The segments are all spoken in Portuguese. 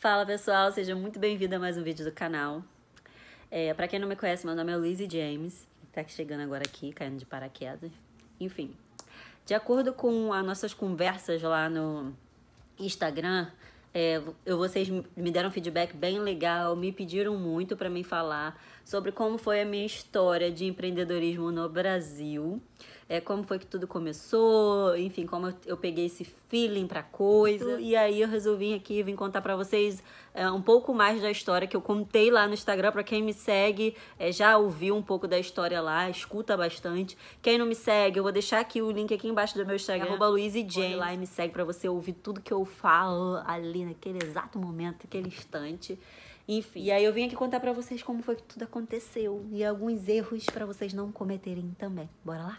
Fala pessoal, seja muito bem-vindo a mais um vídeo do canal. É, para quem não me conhece, meu nome é Lizzie James, tá chegando agora aqui, caindo de paraquedas. Enfim, de acordo com as nossas conversas lá no Instagram, é, eu, vocês me deram feedback bem legal, me pediram muito para mim falar sobre como foi a minha história de empreendedorismo no Brasil, é, como foi que tudo começou, enfim, como eu, eu peguei esse feeling pra coisa. Uhum. E aí eu resolvi aqui vim contar para vocês é, um pouco mais da história que eu contei lá no Instagram. Para quem me segue, é, já ouviu um pouco da história lá, escuta bastante. Quem não me segue, eu vou deixar aqui o link aqui embaixo do meu Instagram, é. lá e me segue para você ouvir tudo que eu falo ali naquele exato momento, naquele instante. Enfim, e aí eu vim aqui contar para vocês como foi que tudo aconteceu e alguns erros para vocês não cometerem também. Bora lá?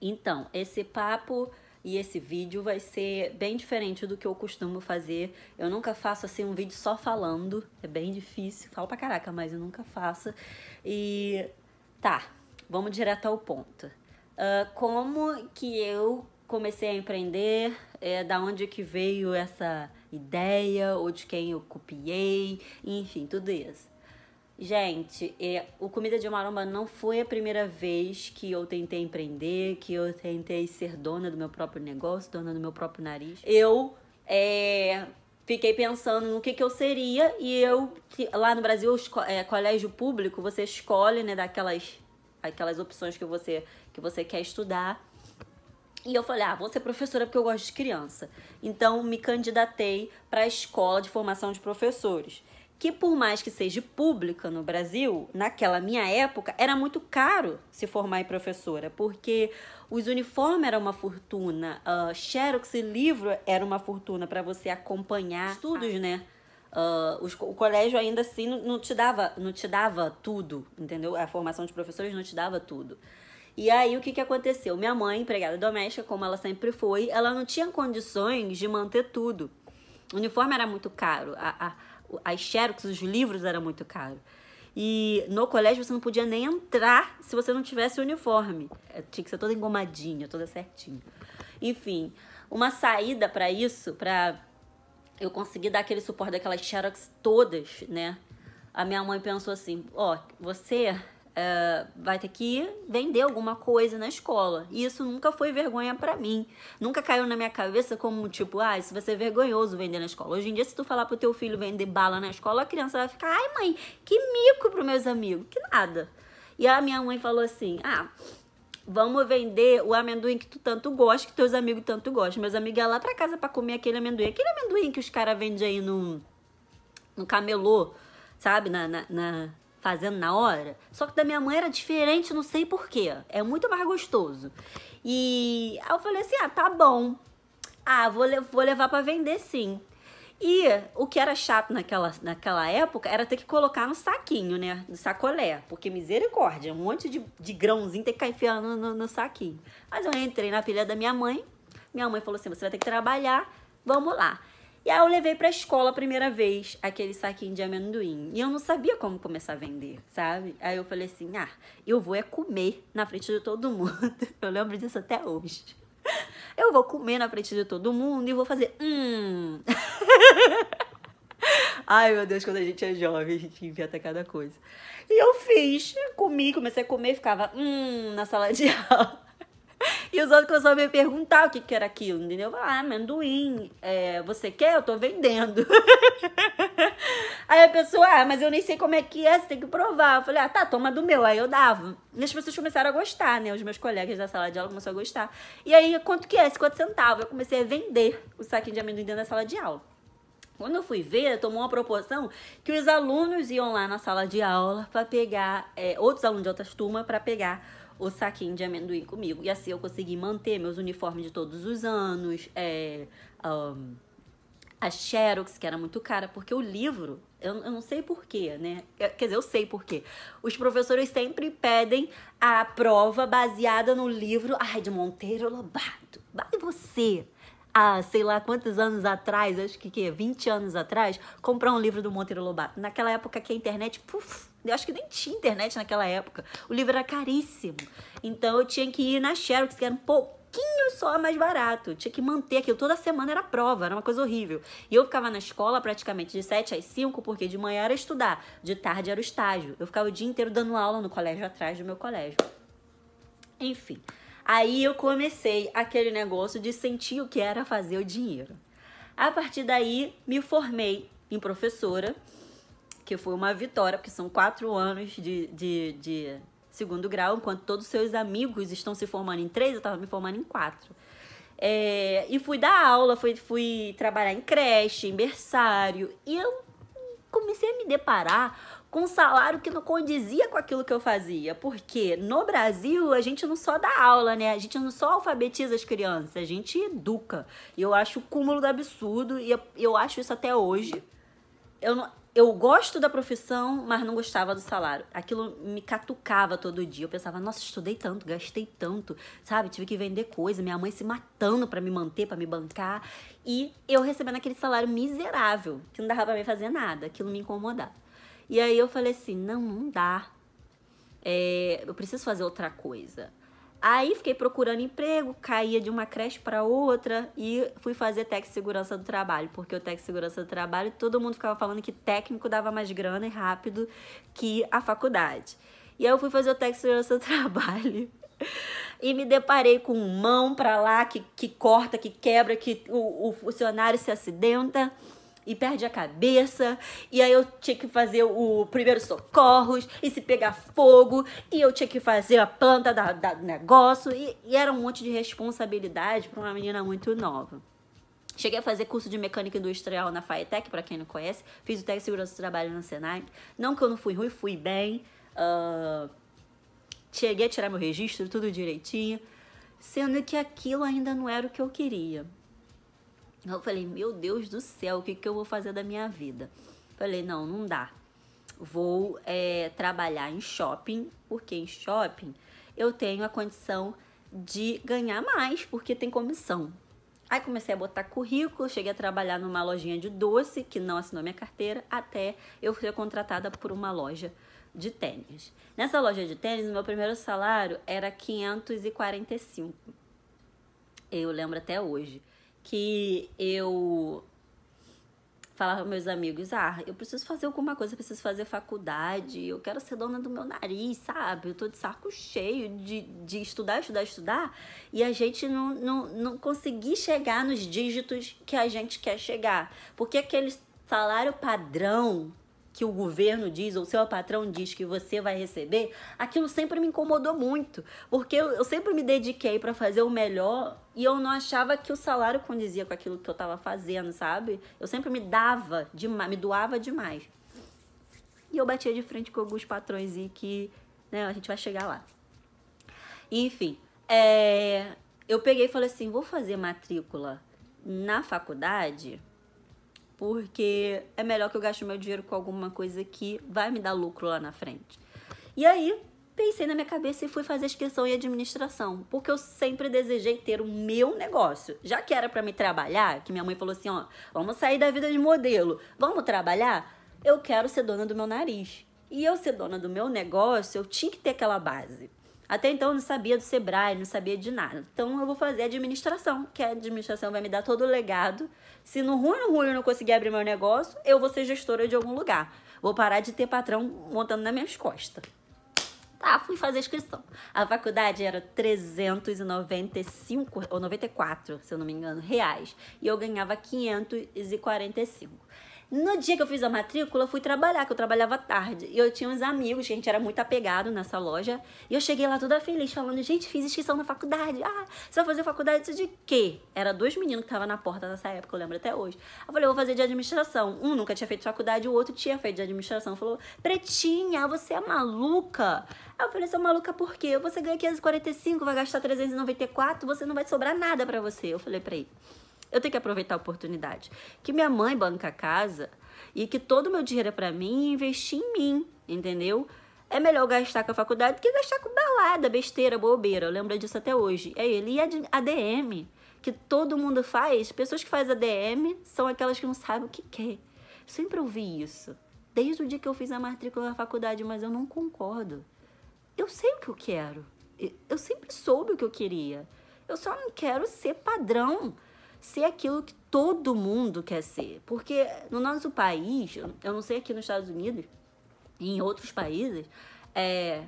Então, esse papo e esse vídeo vai ser bem diferente do que eu costumo fazer. Eu nunca faço assim um vídeo só falando, é bem difícil, falo pra caraca, mas eu nunca faço. E tá, vamos direto ao ponto. Ah, como que eu comecei a empreender, é, da onde que veio essa ideia, ou de quem eu copiei, enfim, tudo isso. Gente, é, o Comida de Maromba não foi a primeira vez que eu tentei empreender, que eu tentei ser dona do meu próprio negócio, dona do meu próprio nariz. Eu é, fiquei pensando no que, que eu seria e eu, lá no Brasil, é, colégio público, você escolhe, né, daquelas aquelas opções que você que você quer estudar. E eu falei, ah, vou ser professora porque eu gosto de criança. Então, me candidatei para a Escola de Formação de Professores, que por mais que seja pública no Brasil, naquela minha época, era muito caro se formar em professora, porque os uniformes eram uma fortuna, uh, xerox e livro era uma fortuna para você acompanhar estudos, né? Uh, os, o colégio ainda assim não, não, te dava, não te dava tudo, entendeu? A formação de professores não te dava tudo. E aí o que, que aconteceu? Minha mãe, empregada doméstica, como ela sempre foi, ela não tinha condições de manter tudo. O uniforme era muito caro, a, a, as xerox, os livros eram muito caros. E no colégio você não podia nem entrar se você não tivesse o uniforme. É, tinha que ser toda engomadinha, toda certinha. Enfim, uma saída para isso, para eu conseguir dar aquele suporte daquelas xerox todas, né? A minha mãe pensou assim: ó, oh, você Uh, vai ter que vender alguma coisa na escola. E isso nunca foi vergonha para mim. Nunca caiu na minha cabeça como tipo, ah, isso vai ser vergonhoso vender na escola. Hoje em dia, se tu falar pro teu filho vender bala na escola, a criança vai ficar, ai mãe, que mico pros meus amigos, que nada. E a minha mãe falou assim, ah, vamos vender o amendoim que tu tanto gosta, que teus amigos tanto gostam. Meus amigos iam lá pra casa para comer aquele amendoim. Aquele amendoim que os caras vendem aí no, no camelô, sabe, na, na, na fazendo na hora. Só que da minha mãe era diferente, não sei porquê. É muito mais gostoso. E aí eu falei assim: ah, tá bom. Ah, vou, vou levar para vender sim. E o que era chato naquela, naquela época era ter que colocar no saquinho, né? No sacolé. Porque misericórdia, um monte de, de grãozinho tem que cair enfiando no, no saquinho. Mas eu entrei na pilha da minha mãe. Minha mãe falou assim: você vai ter que trabalhar, vamos lá. E aí eu levei pra escola a primeira vez aquele saquinho de amendoim. E eu não sabia como começar a vender, sabe? Aí eu falei assim: ah, eu vou é comer na frente de todo mundo. Eu lembro disso até hoje. Eu vou comer na frente de todo mundo e vou fazer. Hum. Ai, meu Deus, quando a gente é jovem, a gente inventa cada coisa. E eu fiz, comi, comecei a comer, ficava, hum, na sala de aula. E os outros começaram a me perguntar o que, que era aquilo, entendeu? Ah, amendoim, é, você quer? Eu tô vendendo. Aí a pessoa, ah, mas eu nem sei como é que é, você tem que provar. Eu falei, ah, tá, toma do meu. Aí eu dava. E as pessoas começaram a gostar, né? Os meus colegas da sala de aula começaram a gostar. E aí, quanto que é? 50 centavos. Eu comecei a vender o saquinho de amendoim dentro da sala de aula. Quando eu fui ver, tomou uma proporção que os alunos iam lá na sala de aula para pegar, é, outros alunos de outras turmas, para pegar o saquinho de amendoim comigo. E assim eu consegui manter meus uniformes de todos os anos, é, um, a Xerox, que era muito cara, porque o livro, eu, eu não sei porquê, né? quer dizer, eu sei porquê. Os professores sempre pedem a prova baseada no livro ai, de Monteiro Lobato. Vai você! há sei lá quantos anos atrás, acho que, que 20 anos atrás, comprar um livro do Monteiro Lobato. Naquela época que a internet, puf, eu acho que nem tinha internet naquela época. O livro era caríssimo. Então eu tinha que ir na Xerox, que era um pouquinho só mais barato. Tinha que manter aquilo. Toda semana era prova, era uma coisa horrível. E eu ficava na escola praticamente de 7 às 5, porque de manhã era estudar, de tarde era o estágio. Eu ficava o dia inteiro dando aula no colégio atrás do meu colégio. Enfim, Aí eu comecei aquele negócio de sentir o que era fazer o dinheiro. A partir daí, me formei em professora, que foi uma vitória, porque são quatro anos de, de, de segundo grau, enquanto todos os seus amigos estão se formando em três, eu estava me formando em quatro. É, e fui dar aula, fui, fui trabalhar em creche, em berçário, e eu comecei a me deparar com um salário que não condizia com aquilo que eu fazia. Porque no Brasil a gente não só dá aula, né? A gente não só alfabetiza as crianças, a gente educa. E eu acho o cúmulo do absurdo e eu, eu acho isso até hoje. Eu não, eu gosto da profissão, mas não gostava do salário. Aquilo me catucava todo dia. Eu pensava, nossa, estudei tanto, gastei tanto, sabe? Tive que vender coisa, minha mãe se matando para me manter, para me bancar. E eu recebendo aquele salário miserável, que não dava pra mim fazer nada, aquilo me incomodava. E aí eu falei assim: não, não dá. É, eu preciso fazer outra coisa. Aí fiquei procurando emprego, caía de uma creche para outra e fui fazer técnico de segurança do trabalho, porque o técnico de segurança do trabalho, todo mundo ficava falando que técnico dava mais grana e rápido que a faculdade. E aí eu fui fazer o técnico de segurança do trabalho. e me deparei com mão para lá que, que corta, que quebra, que o, o funcionário se acidenta e perde a cabeça. E aí eu tinha que fazer o primeiro socorros e se pegar fogo. E eu tinha que fazer a planta da, da negócio. E, e era um monte de responsabilidade para uma menina muito nova. Cheguei a fazer curso de mecânica industrial na FAETEC, para quem não conhece. Fiz o técnico de segurança do trabalho na Senai. Não que eu não fui ruim, fui bem. Uh, cheguei a tirar meu registro, tudo direitinho. Sendo que aquilo ainda não era o que eu queria. Eu falei, meu Deus do céu, o que, que eu vou fazer da minha vida? Falei, não, não dá. Vou é, trabalhar em shopping, porque em shopping eu tenho a condição de ganhar mais, porque tem comissão. Aí comecei a botar currículo, cheguei a trabalhar numa lojinha de doce, que não assinou minha carteira, até eu ser contratada por uma loja de tênis. Nessa loja de tênis, meu primeiro salário era 545. Eu lembro até hoje que eu falava meus amigos, ah, eu preciso fazer alguma coisa, preciso fazer faculdade, eu quero ser dona do meu nariz, sabe? Eu tô de saco cheio de, de estudar, estudar, estudar, e a gente não, não, não conseguir chegar nos dígitos que a gente quer chegar. Porque aquele salário padrão que o governo diz ou seu patrão diz que você vai receber, aquilo sempre me incomodou muito, porque eu, eu sempre me dediquei para fazer o melhor e eu não achava que o salário condizia com aquilo que eu estava fazendo, sabe? Eu sempre me dava demais, me doava demais. E eu batia de frente com alguns patrões e que, né, a gente vai chegar lá. Enfim, é, eu peguei e falei assim, vou fazer matrícula na faculdade porque é melhor que eu gaste meu dinheiro com alguma coisa que vai me dar lucro lá na frente. E aí, pensei na minha cabeça e fui fazer inscrição e administração, porque eu sempre desejei ter o meu negócio. Já que era para me trabalhar, que minha mãe falou assim, ó, vamos sair da vida de modelo, vamos trabalhar, eu quero ser dona do meu nariz. E eu ser dona do meu negócio, eu tinha que ter aquela base. Até então eu não sabia do Sebrae, não sabia de nada. Então eu vou fazer administração, que a administração vai me dar todo o legado. Se no ruim, no ruim eu não conseguir abrir meu negócio, eu vou ser gestora de algum lugar. Vou parar de ter patrão montando nas minhas costas. Tá, fui fazer a inscrição. A faculdade era 395 ou 94, se eu não me engano, reais. E eu ganhava 545. No dia que eu fiz a matrícula, eu fui trabalhar, que eu trabalhava tarde. E eu tinha uns amigos, que a gente era muito apegado nessa loja. E eu cheguei lá toda feliz, falando, gente, fiz inscrição na faculdade. Ah, você vai fazer faculdade de quê? Era dois meninos que estavam na porta nessa época, eu lembro até hoje. Eu falei, eu vou fazer de administração. Um nunca tinha feito faculdade, o outro tinha feito de administração. Falou, pretinha, você é maluca? Aí eu falei, você é maluca por quê? Você ganha 545, vai gastar 394, você não vai sobrar nada para você. Eu falei pra ele. Eu tenho que aproveitar a oportunidade. Que minha mãe banca a casa e que todo o meu dinheiro é para mim e investir em mim, entendeu? É melhor gastar com a faculdade do que gastar com balada, besteira, bobeira. Eu lembro disso até hoje. É ele. E a ADM, que todo mundo faz, pessoas que fazem ADM são aquelas que não sabem o que quer. Sempre ouvi isso. Desde o dia que eu fiz a matrícula na faculdade, mas eu não concordo. Eu sei o que eu quero. Eu sempre soube o que eu queria. Eu só não quero ser padrão ser aquilo que todo mundo quer ser. Porque no nosso país, eu não sei aqui nos Estados Unidos em outros países, é,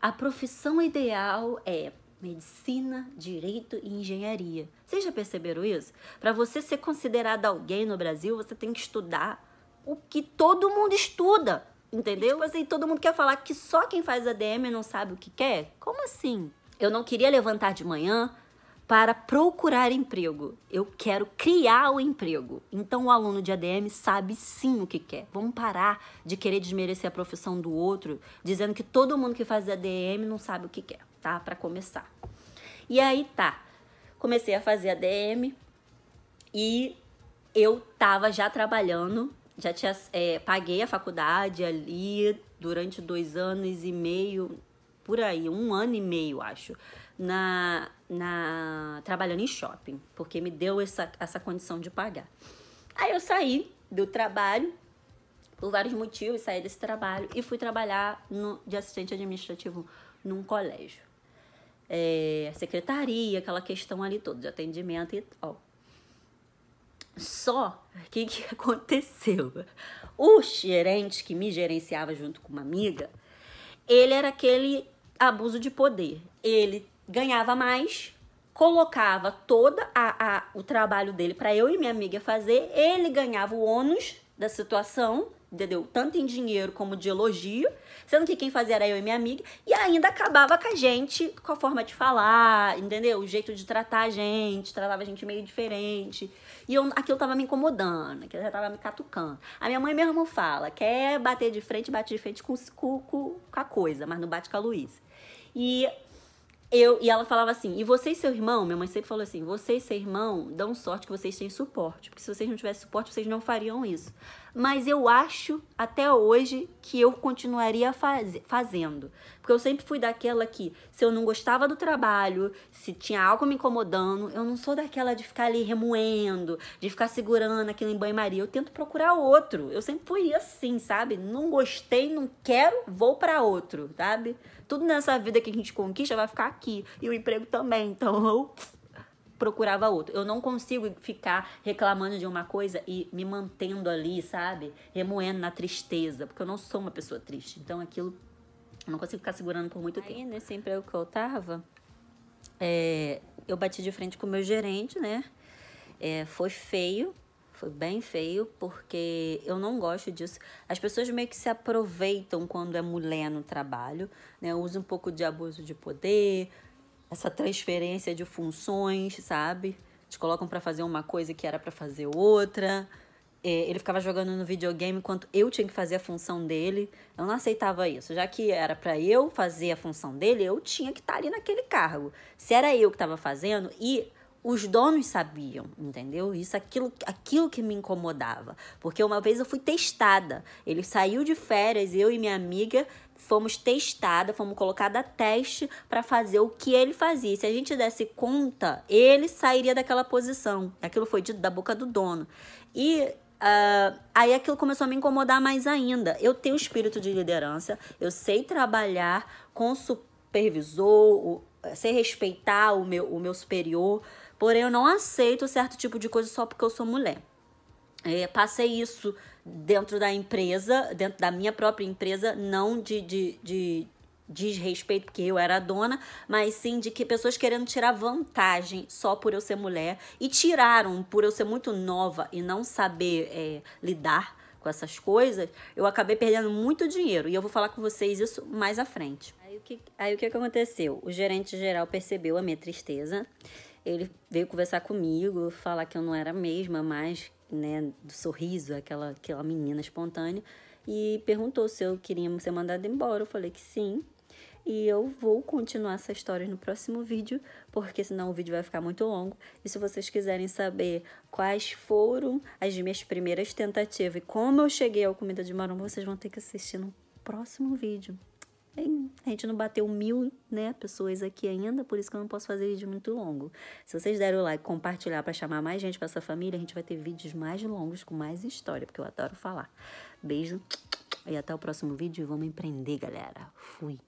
a profissão ideal é medicina, direito e engenharia. Vocês já perceberam isso? Para você ser considerado alguém no Brasil, você tem que estudar o que todo mundo estuda. Entendeu? E, tipo assim, todo mundo quer falar que só quem faz ADM não sabe o que quer? Como assim? Eu não queria levantar de manhã, para procurar emprego. Eu quero criar o emprego. Então o aluno de ADM sabe sim o que quer. Vamos parar de querer desmerecer a profissão do outro, dizendo que todo mundo que faz ADM não sabe o que quer, tá? Para começar. E aí tá. Comecei a fazer ADM e eu tava já trabalhando, já tinha é, paguei a faculdade ali durante dois anos e meio, por aí, um ano e meio, acho, na na trabalhando em shopping, porque me deu essa, essa condição de pagar. Aí eu saí do trabalho por vários motivos, saí desse trabalho e fui trabalhar no, de assistente administrativo num colégio. É, secretaria, aquela questão ali toda de atendimento e tal. Só que que aconteceu? O gerente que me gerenciava junto com uma amiga, ele era aquele abuso de poder. Ele ganhava mais, colocava toda a, a o trabalho dele para eu e minha amiga fazer, ele ganhava o ônus da situação, entendeu? Tanto em dinheiro como de elogio, sendo que quem fazia era eu e minha amiga, e ainda acabava com a gente, com a forma de falar, entendeu? O jeito de tratar a gente, tratava a gente meio diferente. E eu, aquilo tava me incomodando, aquilo já tava me catucando. A minha mãe mesmo fala, quer bater de frente, bate de frente com, com, com a coisa, mas não bate com a Luísa. E eu, e ela falava assim, e você e seu irmão, minha mãe sempre falou assim, você e seu irmão dão sorte que vocês têm suporte, porque se vocês não tivessem suporte, vocês não fariam isso mas eu acho até hoje que eu continuaria faz, fazendo. Porque eu sempre fui daquela que, se eu não gostava do trabalho, se tinha algo me incomodando, eu não sou daquela de ficar ali remoendo, de ficar segurando aquilo em banho-maria. Eu tento procurar outro. Eu sempre fui assim, sabe? Não gostei, não quero, vou para outro, sabe? Tudo nessa vida que a gente conquista vai ficar aqui. E o emprego também. Então eu procurava outro. Eu não consigo ficar reclamando de uma coisa e me mantendo ali, sabe? Remoendo na tristeza, porque eu não sou uma pessoa triste. Então aquilo eu não consigo ficar segurando por muito Aí, tempo. Aí nesse emprego é que eu tava, é, eu bati de frente com o meu gerente, né? É, foi feio, foi bem feio, porque eu não gosto disso. As pessoas meio que se aproveitam quando é mulher no trabalho, né? Usa um pouco de abuso de poder, essa transferência de funções, sabe? Te colocam para fazer uma coisa que era para fazer outra. É, ele ficava jogando no videogame enquanto eu tinha que fazer a função dele. Eu não aceitava isso. Já que era para eu fazer a função dele, eu tinha que estar tá ali naquele cargo. Se era eu que estava fazendo e os donos sabiam, entendeu? Isso, aquilo, aquilo que me incomodava. Porque uma vez eu fui testada. Ele saiu de férias, eu e minha amiga, fomos testada, fomos colocada a teste para fazer o que ele fazia. Se a gente desse conta, ele sairia daquela posição. Aquilo foi dito da boca do dono. E uh, aí aquilo começou a me incomodar mais ainda. Eu tenho espírito de liderança, eu sei trabalhar com o supervisor, sei respeitar o meu, o meu superior, porém eu não aceito certo tipo de coisa só porque eu sou mulher. É, passei isso dentro da empresa, dentro da minha própria empresa, não de, de, de desrespeito, porque eu era a dona, mas sim de que pessoas querendo tirar vantagem só por eu ser mulher e tiraram por eu ser muito nova e não saber é, lidar com essas coisas, eu acabei perdendo muito dinheiro e eu vou falar com vocês isso mais à frente. Aí o que, aí, o que aconteceu? O gerente geral percebeu a minha tristeza ele veio conversar comigo, falar que eu não era a mesma mas né, do sorriso, aquela, aquela menina espontânea, e perguntou se eu queria ser mandada embora. Eu falei que sim. E eu vou continuar essa história no próximo vídeo, porque senão o vídeo vai ficar muito longo. E se vocês quiserem saber quais foram as minhas primeiras tentativas e como eu cheguei ao Comida de Marom, vocês vão ter que assistir no próximo vídeo. A gente não bateu mil né, pessoas aqui ainda, por isso que eu não posso fazer vídeo muito longo. Se vocês derem o like, compartilhar para chamar mais gente para essa família, a gente vai ter vídeos mais longos com mais história, porque eu adoro falar. Beijo e até o próximo vídeo. e Vamos empreender, galera. Fui.